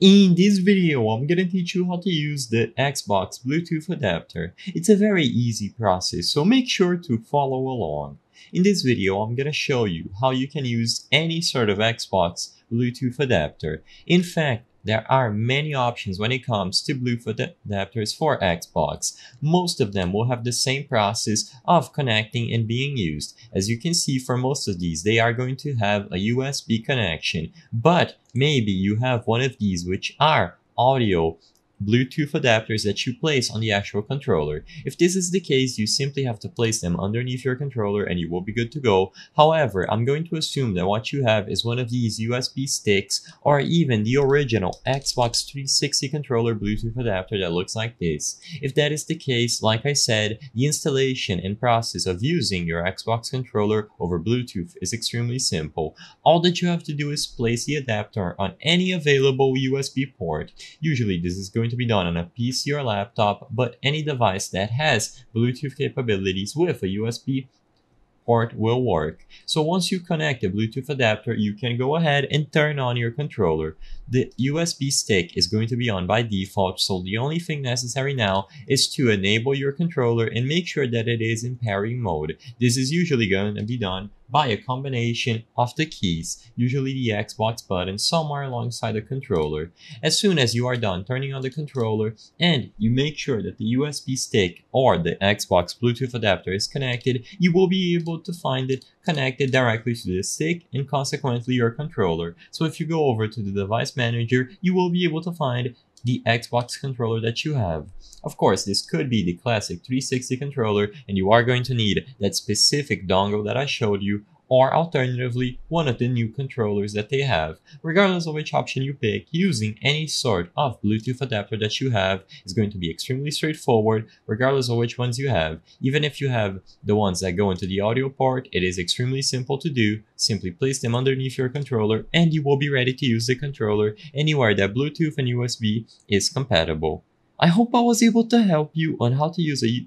In this video, I'm gonna teach you how to use the Xbox Bluetooth adapter. It's a very easy process, so make sure to follow along. In this video, I'm gonna show you how you can use any sort of Xbox Bluetooth adapter. In fact, there are many options when it comes to Bluetooth adapters for Xbox. Most of them will have the same process of connecting and being used. As you can see for most of these, they are going to have a USB connection, but maybe you have one of these which are audio Bluetooth adapters that you place on the actual controller. If this is the case, you simply have to place them underneath your controller and you will be good to go. However, I'm going to assume that what you have is one of these USB sticks or even the original Xbox 360 controller Bluetooth adapter that looks like this. If that is the case, like I said, the installation and process of using your Xbox controller over Bluetooth is extremely simple. All that you have to do is place the adapter on any available USB port. Usually this is going to be done on a PC or laptop, but any device that has Bluetooth capabilities with a USB port will work. So once you connect the Bluetooth adapter, you can go ahead and turn on your controller. The USB stick is going to be on by default, so the only thing necessary now is to enable your controller and make sure that it is in pairing mode. This is usually going to be done by a combination of the keys, usually the Xbox button somewhere alongside the controller. As soon as you are done turning on the controller and you make sure that the USB stick or the Xbox Bluetooth adapter is connected, you will be able to find it connected directly to the stick and consequently your controller. So if you go over to the device manager, you will be able to find the Xbox controller that you have. Of course, this could be the classic 360 controller and you are going to need that specific dongle that I showed you or alternatively one of the new controllers that they have. Regardless of which option you pick, using any sort of Bluetooth adapter that you have is going to be extremely straightforward regardless of which ones you have. Even if you have the ones that go into the audio port, it is extremely simple to do. Simply place them underneath your controller and you will be ready to use the controller anywhere that Bluetooth and USB is compatible. I hope I was able to help you on how to use a